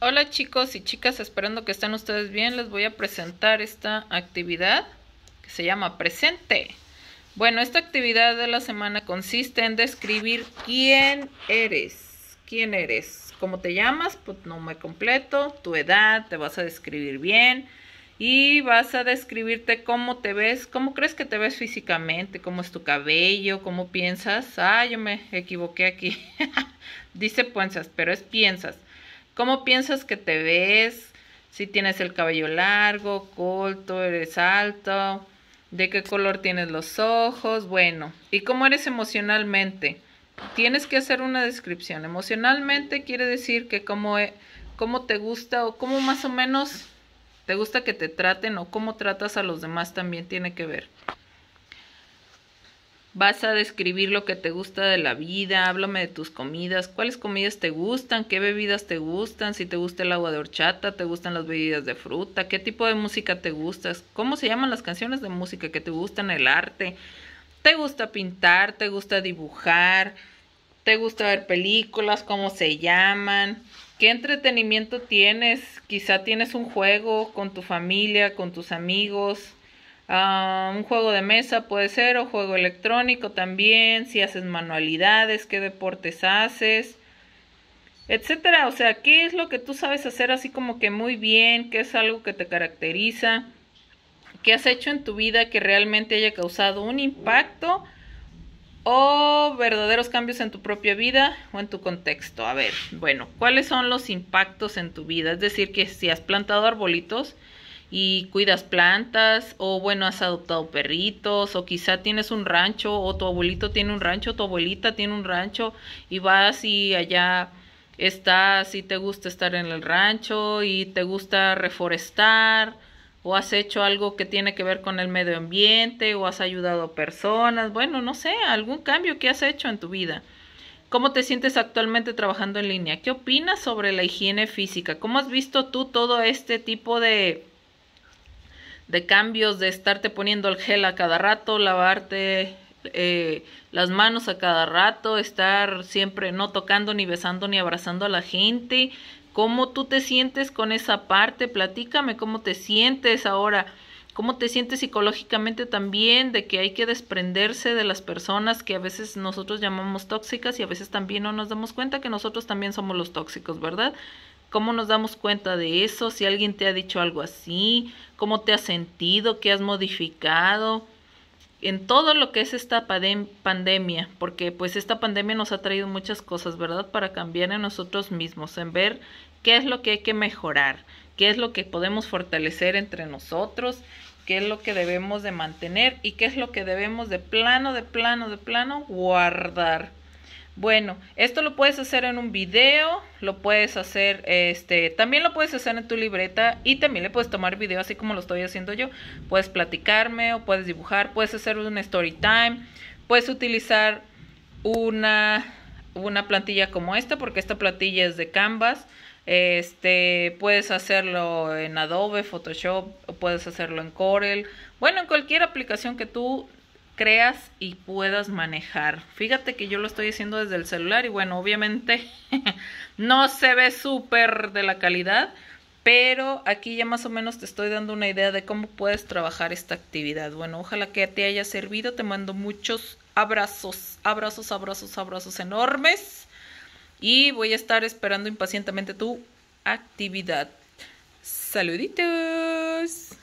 Hola chicos y chicas, esperando que estén ustedes bien, les voy a presentar esta actividad que se llama presente. Bueno, esta actividad de la semana consiste en describir quién eres, quién eres, cómo te llamas, pues no me completo, tu edad, te vas a describir bien y vas a describirte cómo te ves, cómo crees que te ves físicamente, cómo es tu cabello, cómo piensas. Ah, yo me equivoqué aquí. Dice piensas, pero es piensas. ¿Cómo piensas que te ves? Si tienes el cabello largo, corto, eres alto, de qué color tienes los ojos, bueno, ¿y cómo eres emocionalmente? Tienes que hacer una descripción. Emocionalmente quiere decir que cómo, e, cómo te gusta o cómo más o menos te gusta que te traten o cómo tratas a los demás también tiene que ver vas a describir lo que te gusta de la vida, háblame de tus comidas, cuáles comidas te gustan, qué bebidas te gustan, si te gusta el agua de horchata, te gustan las bebidas de fruta, qué tipo de música te gustas, cómo se llaman las canciones de música que te gustan, el arte, te gusta pintar, te gusta dibujar, te gusta ver películas, cómo se llaman, qué entretenimiento tienes, quizá tienes un juego con tu familia, con tus amigos, Ah, un juego de mesa puede ser o juego electrónico también, si haces manualidades, qué deportes haces, etcétera. O sea, qué es lo que tú sabes hacer así como que muy bien, qué es algo que te caracteriza, qué has hecho en tu vida que realmente haya causado un impacto o verdaderos cambios en tu propia vida o en tu contexto. A ver, bueno, ¿cuáles son los impactos en tu vida? Es decir, que si has plantado arbolitos, y cuidas plantas o bueno, has adoptado perritos o quizá tienes un rancho o tu abuelito tiene un rancho, tu abuelita tiene un rancho y vas y allá estás y te gusta estar en el rancho y te gusta reforestar o has hecho algo que tiene que ver con el medio ambiente o has ayudado a personas, bueno, no sé, algún cambio que has hecho en tu vida. ¿Cómo te sientes actualmente trabajando en línea? ¿Qué opinas sobre la higiene física? ¿Cómo has visto tú todo este tipo de de cambios, de estarte poniendo el gel a cada rato, lavarte eh, las manos a cada rato, estar siempre no tocando, ni besando, ni abrazando a la gente. ¿Cómo tú te sientes con esa parte? Platícame cómo te sientes ahora. ¿Cómo te sientes psicológicamente también de que hay que desprenderse de las personas que a veces nosotros llamamos tóxicas y a veces también no nos damos cuenta que nosotros también somos los tóxicos, ¿verdad? ¿Cómo nos damos cuenta de eso? Si alguien te ha dicho algo así, ¿cómo te has sentido? ¿Qué has modificado? En todo lo que es esta pandemia, porque pues esta pandemia nos ha traído muchas cosas, ¿verdad? Para cambiar en nosotros mismos, en ver qué es lo que hay que mejorar, qué es lo que podemos fortalecer entre nosotros, qué es lo que debemos de mantener y qué es lo que debemos de plano, de plano, de plano guardar bueno, esto lo puedes hacer en un video, lo puedes hacer, este, también lo puedes hacer en tu libreta y también le puedes tomar video así como lo estoy haciendo yo. Puedes platicarme o puedes dibujar, puedes hacer un story time, puedes utilizar una, una plantilla como esta porque esta plantilla es de Canvas. Este, puedes hacerlo en Adobe, Photoshop, o puedes hacerlo en Corel, bueno, en cualquier aplicación que tú creas y puedas manejar. Fíjate que yo lo estoy haciendo desde el celular y bueno, obviamente no se ve súper de la calidad, pero aquí ya más o menos te estoy dando una idea de cómo puedes trabajar esta actividad. Bueno, ojalá que te haya servido, te mando muchos abrazos, abrazos, abrazos, abrazos enormes y voy a estar esperando impacientemente tu actividad. Saluditos.